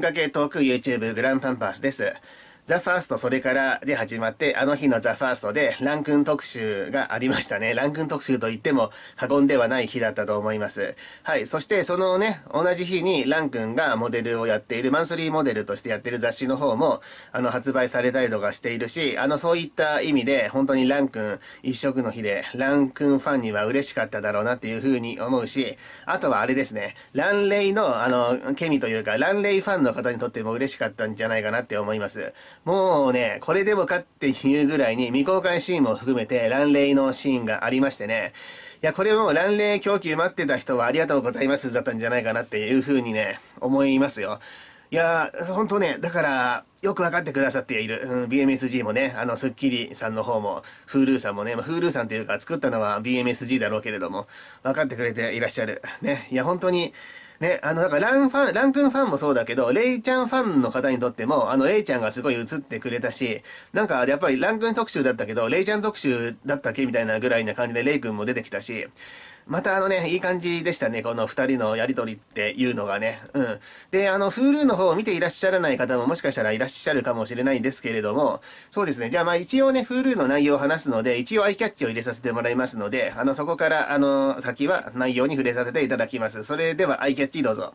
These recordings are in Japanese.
文化系トーク YouTube グランパンパースです。ザ・ファーストそれからで始まって、あの日のザ・ファーストでランクン特集がありましたね。ランクン特集と言っても過言ではない日だったと思います。はい。そしてそのね、同じ日にランンがモデルをやっている、マンスリーモデルとしてやってる雑誌の方も、あの、発売されたりとかしているし、あの、そういった意味で、本当にランン一色の日で、ランクンファンには嬉しかっただろうなっていうふうに思うし、あとはあれですね、ランレイの、あの、ケミというか、ランレイファンの方にとっても嬉しかったんじゃないかなって思います。もうね、これでもかっていうぐらいに未公開シーンも含めて乱霊のシーンがありましてね、いや、これもう乱霊供給待ってた人はありがとうございますだったんじゃないかなっていうふうにね、思いますよ。いやほんとね、だから、よくわかってくださっている、うん、BMSG もね、あの、スッキリさんの方も、Hulu さんもね、まあ、Hulu さんっていうか作ったのは BMSG だろうけれども、わかってくれていらっしゃる。ね、いや、本当に、ね、あの、だから、ランファン、ランクンファンもそうだけど、レイちゃんファンの方にとっても、あの、レイちゃんがすごい映ってくれたし、なんか、やっぱりランクン特集だったけど、レイちゃん特集だったっけみたいなぐらいな感じでレイ君も出てきたし、またあのね、いい感じでしたね、この二人のやりとりっていうのがね。うん。で、あの、Hulu の方を見ていらっしゃらない方ももしかしたらいらっしゃるかもしれないんですけれども、そうですね。じゃあまあ一応ね、Hulu の内容を話すので、一応アイキャッチを入れさせてもらいますので、あの、そこから、あの、先は内容に触れさせていただきます。それではアイキャッチどうぞ。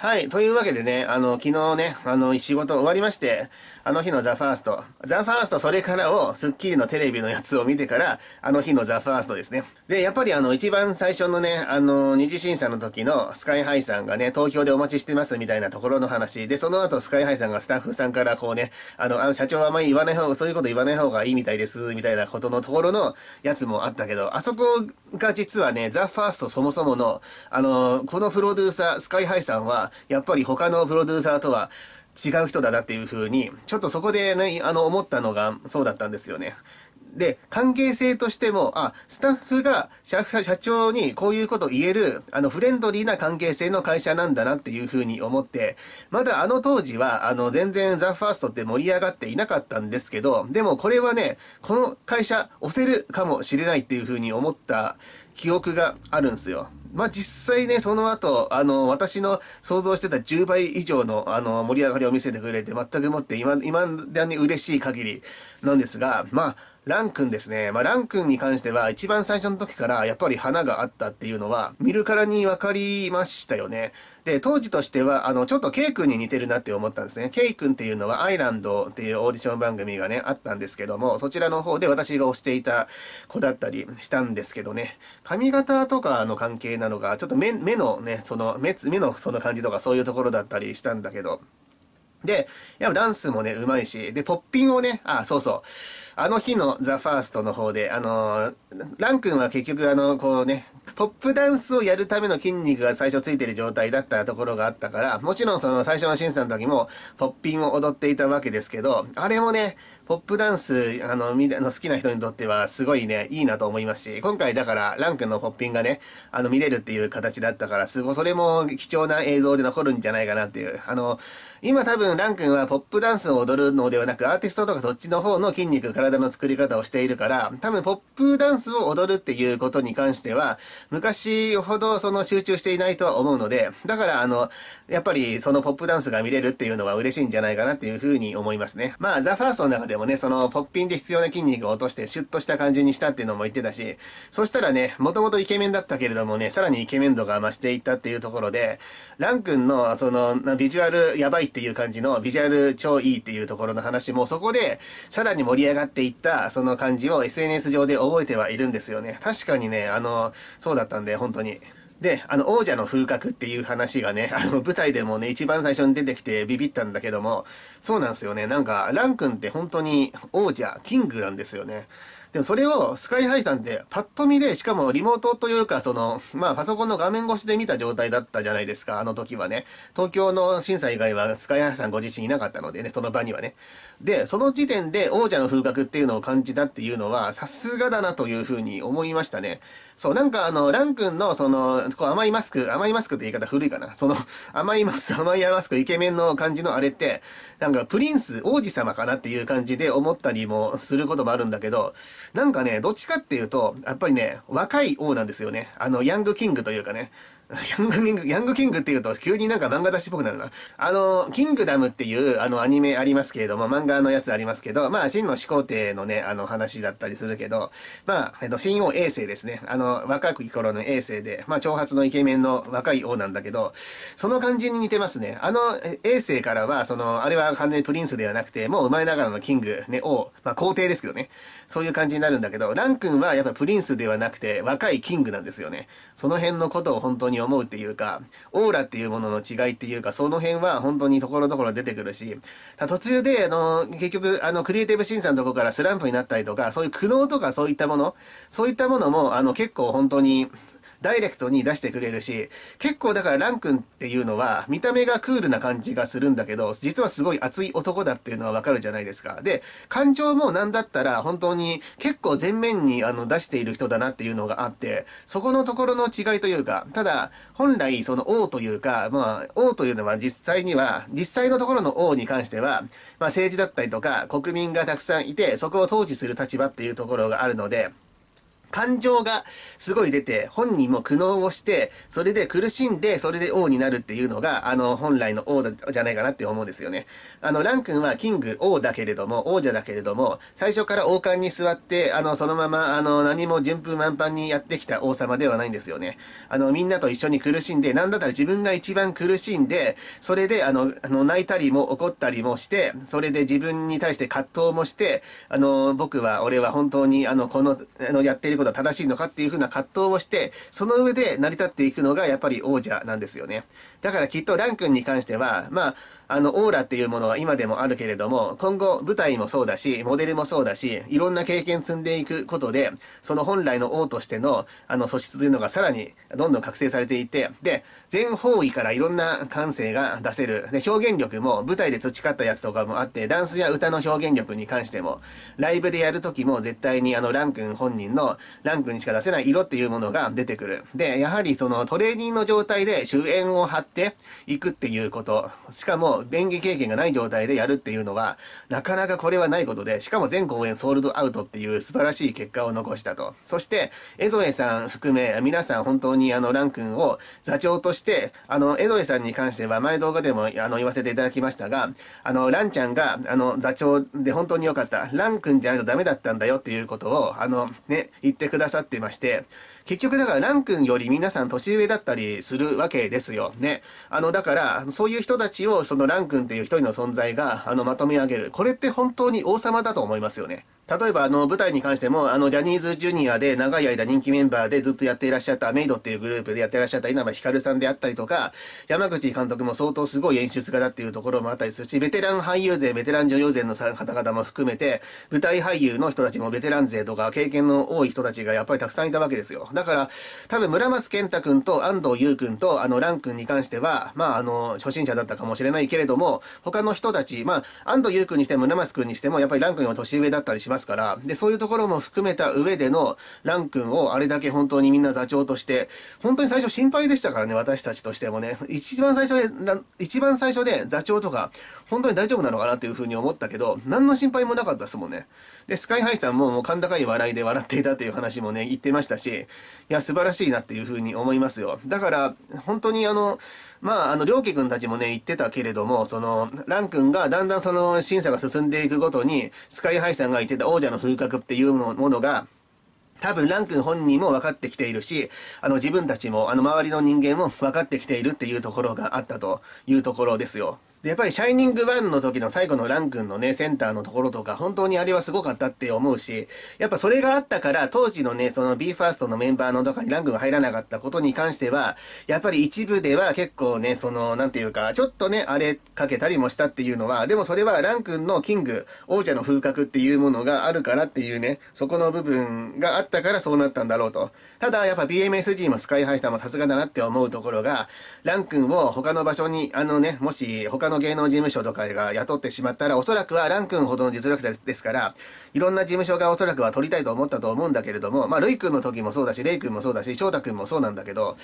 はい。というわけでね、あの、昨日ね、あの、仕事終わりまして、あの日のザ・ファースト。ザ・ファーストそれからを、スッキリのテレビのやつを見てから、あの日のザ・ファーストですね。で、やっぱりあの、一番最初のね、あの、二次審査の時のスカイハイさんがね、東京でお待ちしてますみたいなところの話。で、その後スカイハイさんがスタッフさんからこうね、あの、あの社長はあまり言わない方が、そういうこと言わない方がいいみたいです、みたいなことのところのやつもあったけど、あそこが実はね、ザ・ファーストそもそもの、あの、このプロデューサー、スカイハイさんは、やっぱり他のプロデューサーとは違う人だなっていうふうに、ちょっとそこでね、あの、思ったのがそうだったんですよね。で、関係性としても、あ、スタッフが社長にこういうことを言える、あの、フレンドリーな関係性の会社なんだなっていうふうに思って、まだあの当時は、あの、全然ザ・ファーストって盛り上がっていなかったんですけど、でもこれはね、この会社押せるかもしれないっていうふうに思った記憶があるんですよ。まあ、実際ね、その後、あの、私の想像してた10倍以上の、あの、盛り上がりを見せてくれて、全くもって今、今だに嬉しい限りなんですが、まあ、ラン君ですね。まあ、ラン君に関しては、一番最初の時から、やっぱり花があったっていうのは、見るからに分かりましたよね。で、当時としては、あの、ちょっと K 君に似てるなって思ったんですね。K 君っていうのは、アイランドっていうオーディション番組がね、あったんですけども、そちらの方で私が推していた子だったりしたんですけどね、髪型とかの関係なのが、ちょっと目のね、その目、目のその感じとかそういうところだったりしたんだけど、で、やっぱダンスもね、うまいし、で、ポッピンをね、あ、そうそう。あの日のザ・ファーストの方で、あのー、ラン君は結局あの、こうね、ポップダンスをやるための筋肉が最初ついてる状態だったところがあったから、もちろんその最初の審査の時も、ポッピンを踊っていたわけですけど、あれもね、ポップダンス、あの、みの好きな人にとってはすごいね、いいなと思いますし、今回だから、ランクのポッピンがね、あの、見れるっていう形だったから、すごい、それも貴重な映像で残るんじゃないかなっていう。あの、今多分ランクはポップダンスを踊るのではなく、アーティストとかそっちの方の筋肉、体の作り方をしているから、多分ポップダンスを踊るっていうことに関しては、昔ほどその集中していないとは思うので、だからあの、やっぱりそのポップダンスが見れるっていうのは嬉しいんじゃないかなっていうふうに思いますね。まあ、ザ・ファーストの中でもね、その、ポッピンで必要な筋肉を落として、シュッとした感じにしたっていうのも言ってたし、そしたらね、もともとイケメンだったけれどもね、さらにイケメン度が増していったっていうところで、ラン君の、その、ビジュアルやばいっていう感じの、ビジュアル超いいっていうところの話も、そこで、さらに盛り上がっていった、その感じを SNS 上で覚えてはいるんですよね。確かにね、あの、そうだったんで、本当に。で、あの、王者の風格っていう話がね、あの、舞台でもね、一番最初に出てきてビビったんだけども、そうなんですよね。なんか、ラン君って本当に王者、キングなんですよね。でもそれをスカイハイさんってパッと見で、しかもリモートというか、その、まあパソコンの画面越しで見た状態だったじゃないですか、あの時はね。東京の審査以外はスカイハイさんご自身いなかったのでね、その場にはね。で、その時点で王者の風格っていうのを感じたっていうのは、さすがだなというふうに思いましたね。そう、なんかあの、ラン君のその、こう甘いマスク、甘いマスクって言い方古いかな。その、甘いマスク、甘いマスク、イケメンの感じのあれって、なんかプリンス、王子様かなっていう感じで思ったりもすることもあるんだけど、なんかね、どっちかっていうと、やっぱりね、若い王なんですよね。あの、ヤングキングというかね。ヤングキング、ヤングキングっていうと急になんか漫画雑誌っぽくなるな。あの、キングダムっていうあのアニメありますけれども、漫画のやつありますけど、まあ、真の始皇帝のね、あの話だったりするけど、まあ、えっと、新王衛星ですね。あの、若く頃の衛星で、まあ、長髪のイケメンの若い王なんだけど、その感じに似てますね。あの、衛星からは、その、あれは完全にプリンスではなくて、もう生まれながらのキング、ね、王、まあ、皇帝ですけどね。そういう感じになるんだけど、ラン君はやっぱプリンスではなくて、若いキングなんですよね。その辺のことを本当に思うっていうか、オーラっていうものの違いっていうか、その辺は本当にところどころ出てくるし、途中で、あの、結局、あの、クリエイティブ審査のとこからスランプになったりとか、そういう苦悩とかそういったもの、そういったものも、あの、結構本当に、ダイレクトに出してくれるし、結構だからラン君っていうのは、見た目がクールな感じがするんだけど、実はすごい熱い男だっていうのはわかるじゃないですか。で、感情も何だったら、本当に結構前面にあの出している人だなっていうのがあって、そこのところの違いというか、ただ、本来その王というか、まあ、王というのは実際には、実際のところの王に関しては、まあ、政治だったりとか、国民がたくさんいて、そこを統治する立場っていうところがあるので、感情がすごい出て、本人も苦悩をして、それで苦しんで、それで王になるっていうのが、あの、本来の王じゃないかなって思うんですよね。あの、ラン君はキング、王だけれども、王者だけれども、最初から王冠に座って、あの、そのまま、あの、何も順風満帆にやってきた王様ではないんですよね。あの、みんなと一緒に苦しんで、なんだったら自分が一番苦しんで、それで、あの、あの泣いたりも怒ったりもして、それで自分に対して葛藤もして、あの、僕は、俺は本当に、あの、この、あの、やってるいことは正しいのかっていうふうな葛藤をして、その上で成り立っていくのがやっぱり王者なんですよね。だからきっとラン君に関しては、まあ、あの、オーラっていうものは今でもあるけれども、今後舞台もそうだし、モデルもそうだし、いろんな経験積んでいくことで、その本来の王としての、あの、素質というのがさらにどんどん覚醒されていて、で、全方位からいろんな感性が出せる。で、表現力も舞台で培ったやつとかもあって、ダンスや歌の表現力に関しても、ライブでやるときも絶対にあの、ランん本人の、ランんにしか出せない色っていうものが出てくる。で、やはりそのトレーニングの状態で主演を張っていくっていうこと、しかも、便宜経験がない状態でやるっていうのは、なかなかこれはないことで、しかも全公演ソールドアウトっていう素晴らしい結果を残したと。そして、江添さん含め、皆さん本当にあの、ラン君を座長として、あの、江添さんに関しては前動画でもあの、言わせていただきましたが、あの、ランちゃんが、あの、座長で本当に良かった。ラン君じゃないとダメだったんだよっていうことを、あの、ね、言ってくださってまして、結局だからランくんより皆さん年上だったりするわけですよね。あの、だから、そういう人たちをそのラン君っていう一人の存在が、あの、まとめ上げる。これって本当に王様だと思いますよね。例えばあの舞台に関してもあのジャニーズジュニアで長い間人気メンバーでずっとやっていらっしゃったメイドっていうグループでやっていらっしゃった稲葉ひかるさんであったりとか山口監督も相当すごい演出家だっていうところもあったりするしベテラン俳優勢ベテラン女優勢の方々も含めて舞台俳優の人たちもベテラン勢とか経験の多い人たちがやっぱりたくさんいたわけですよだから多分村松健太君と安藤優君とあの蘭君に関してはまああの初心者だったかもしれないけれども他の人たちまあ安藤優君にしても村松君にしてもやっぱり蘭君は年上だったりしますますから、で、そういうところも含めた上でのラン君をあれだけ本当にみんな座長として、本当に最初心配でしたからね、私たちとしてもね。一番最初で、一番最初で座長とか、本当に大丈夫なのかなっていうふうに思ったけど、何の心配もなかったですもんね。で、スカイハイさんももう甲高い笑いで笑っていたという話もね、言ってましたし、いや、素晴らしいなっていうふうに思いますよ。だから、本当にあの、まあ、あの、良樹君たちもね、言ってたけれども、その、ラン君がだんだんその審査が進んでいくごとに、スカイハイさんが言ってた王者の風格っていうものが、多分、ラン君本人も分かってきているし、あの、自分たちも、あの、周りの人間も分かってきているっていうところがあったというところですよ。でやっぱり「シャイニング1」の時の最後のラン君のねセンターのところとか本当にあれはすごかったって思うしやっぱそれがあったから当時のねその BE:FIRST のメンバーのかにラン君が入らなかったことに関してはやっぱり一部では結構ねその何て言うかちょっとねあれかけたりもしたっていうのはでもそれはラン君のキング王者の風格っていうものがあるからっていうねそこの部分があったからそうなったんだろうとただやっぱ BMSG もスカイハイさんもさすがだなって思うところがラン君を他の場所にあのねもし他のの芸能事務所とかが雇ってしまったら、おそらくはラン君ほどの実力者ですから、いろんな事務所がおそらくは取りたいと思ったと思うんだけれども、まあ、ルイ君の時もそうだし、レイ君もそうだし、翔太君もそうなんだけど、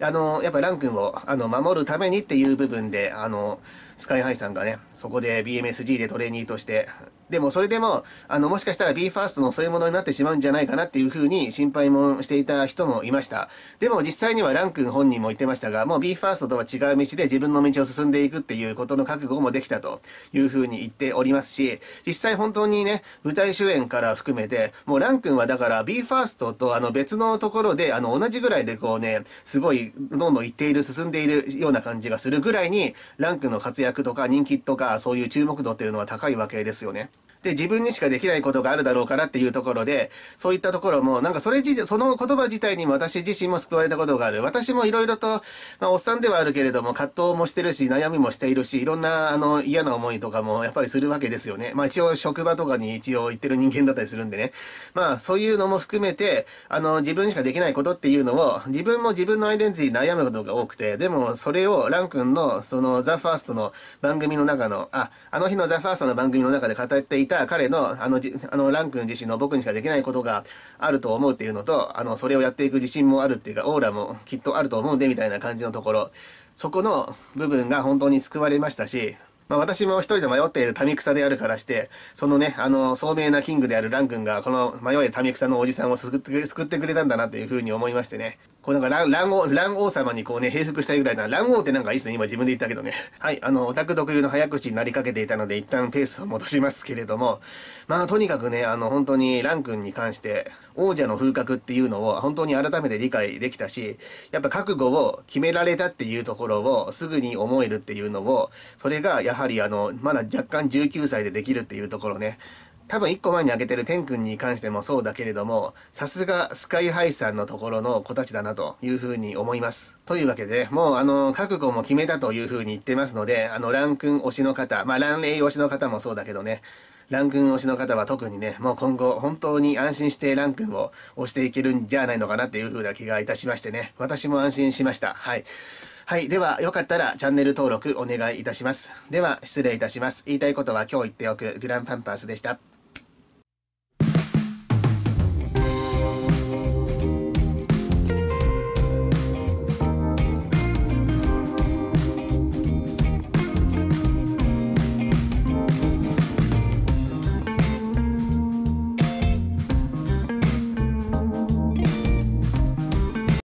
あの、やっぱラン君を、あの、守るためにっていう部分で、あの、スカイハイさんがね、そこで BMSG でトレーニーとして、でもそれでも、あの、もしかしたら BE:FIRST のそういうものになってしまうんじゃないかなっていうふうに心配もしていた人もいました。でも実際にはラン君本人も言ってましたが、もう BE:FIRST とは違う道で自分の道を進んでいくっていうことの覚悟もできたというふうに言っておりますし、実際本当にね、舞台主演から含めて、もうラン君はだから BE:FIRST とあの別のところで、あの、同じぐらいでこうね、すごいどんどん行っている、進んでいるような感じがするぐらいに、ラン君の活躍とか人気とかそういう注目度っていうのは高いわけですよね。で、自分にしかできないことがあるだろうからっていうところで、そういったところも、なんかそれ自その言葉自体にも私自身も救われたことがある。私もいろいろと、まあ、おっさんではあるけれども、葛藤もしてるし、悩みもしているし、いろんな、あの、嫌な思いとかもやっぱりするわけですよね。まあ一応職場とかに一応行ってる人間だったりするんでね。まあそういうのも含めて、あの、自分しかできないことっていうのを、自分も自分のアイデンティティ悩むことが多くて、でもそれをラン君の、その、ザ・ファーストの番組の中の、あ、あの日のザ・ファーストの番組の中で語っていたゃあ彼の、あの、あのラン君自身の僕にしかできないことがあると思うっていうのと、あの、それをやっていく自信もあるっていうか、オーラもきっとあると思うんで、みたいな感じのところ、そこの部分が本当に救われましたし、まあ、私も一人で迷っている民草であるからして、そのね、あの、聡明なキングであるラン君が、この迷い民草のおじさんを救ってくれたんだなというふうに思いましてね。こうなんか卵王、卵王様にこうね、平服したいぐらいな、卵王ってなんかいいですね。今自分で言ったけどね。はい、あの、オタク特有の早口になりかけていたので、一旦ペースを戻しますけれども、まあ、とにかくね、あの、本当にラン君に関して、王者の風格っていうのを本当に改めて理解できたし、やっぱ覚悟を決められたっていうところをすぐに思えるっていうのを、それがやはりあの、まだ若干19歳でできるっていうところね。多分1個前に開けてる天君に関してもそうだけれども、さすがスカイハイさんのところの子たちだなというふうに思います。というわけで、もうあの、覚悟も決めたというふうに言ってますので、あの、ラン君推しの方、まあ、ランレイ推しの方もそうだけどね、ラン君推しの方は特にね、もう今後本当に安心してラン君を推していけるんじゃないのかなっていうふうな気がいたしましてね、私も安心しました。はい。はい。では、よかったらチャンネル登録お願いいたします。では、失礼いたします。言いたいことは今日言っておくグランパンパースでした。